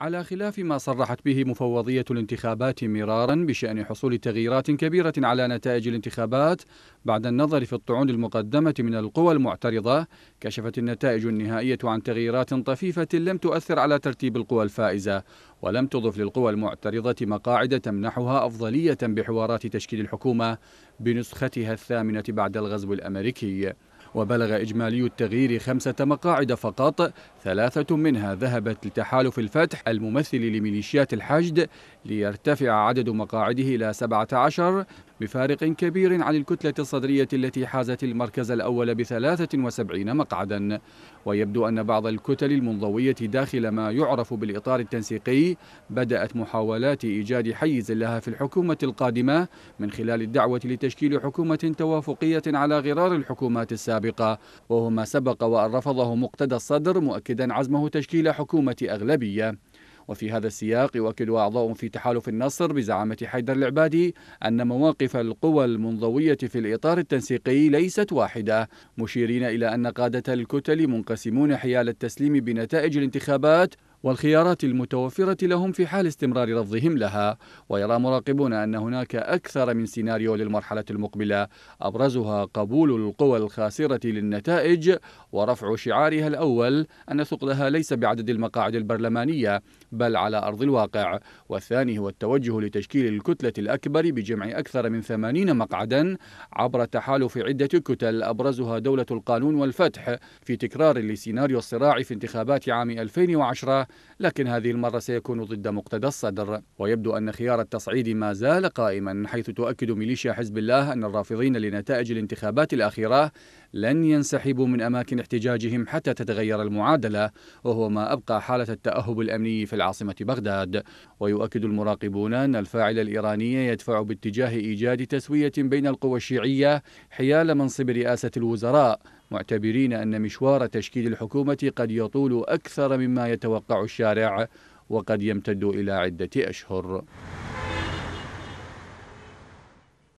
على خلاف ما صرحت به مفوضية الانتخابات مرارا بشأن حصول تغييرات كبيرة على نتائج الانتخابات بعد النظر في الطعون المقدمة من القوى المعترضة كشفت النتائج النهائية عن تغييرات طفيفة لم تؤثر على ترتيب القوى الفائزة ولم تضف للقوى المعترضة مقاعد تمنحها أفضلية بحوارات تشكيل الحكومة بنسختها الثامنة بعد الغزو الأمريكي وبلغ إجمالي التغيير خمسة مقاعد فقط ثلاثة منها ذهبت لتحالف الفتح الممثل لميليشيات الحشد ليرتفع عدد مقاعده إلى 17 بفارق كبير عن الكتلة الصدرية التي حازت المركز الأول بثلاثة وسبعين مقعدا ويبدو أن بعض الكتل المنضوية داخل ما يعرف بالإطار التنسيقي بدأت محاولات إيجاد حيز لها في الحكومة القادمة من خلال الدعوة لتشكيل حكومة توافقية على غرار الحكومات السابقة وهو ما سبق وأن رفضه مقتدى الصدر مؤكدا عزمه تشكيل حكومة أغلبية وفي هذا السياق يؤكد أعضاء في تحالف النصر بزعامة حيدر العبادي أن مواقف القوى المنضوية في الإطار التنسيقي ليست واحدة مشيرين إلى أن قادة الكتل منقسمون حيال التسليم بنتائج الانتخابات والخيارات المتوفرة لهم في حال استمرار رفضهم لها ويرى مراقبون أن هناك أكثر من سيناريو للمرحلة المقبلة أبرزها قبول القوى الخاسرة للنتائج ورفع شعارها الأول أن ثقلها ليس بعدد المقاعد البرلمانية بل على أرض الواقع والثاني هو التوجه لتشكيل الكتلة الأكبر بجمع أكثر من 80 مقعدا عبر تحالف عدة كتل أبرزها دولة القانون والفتح في تكرار لسيناريو الصراع في انتخابات عام 2010 لكن هذه المرة سيكون ضد مقتدى الصدر ويبدو أن خيار التصعيد ما زال قائما حيث تؤكد ميليشيا حزب الله أن الرافضين لنتائج الانتخابات الأخيرة لن ينسحبوا من أماكن احتجاجهم حتى تتغير المعادلة وهو ما أبقى حالة التأهب الأمني في العاصمة بغداد ويؤكد المراقبون أن الفاعل الإيراني يدفع باتجاه إيجاد تسوية بين القوى الشيعية حيال منصب رئاسة الوزراء معتبرين أن مشوار تشكيل الحكومة قد يطول أكثر مما يتوقع الشارع وقد يمتد إلى عدة أشهر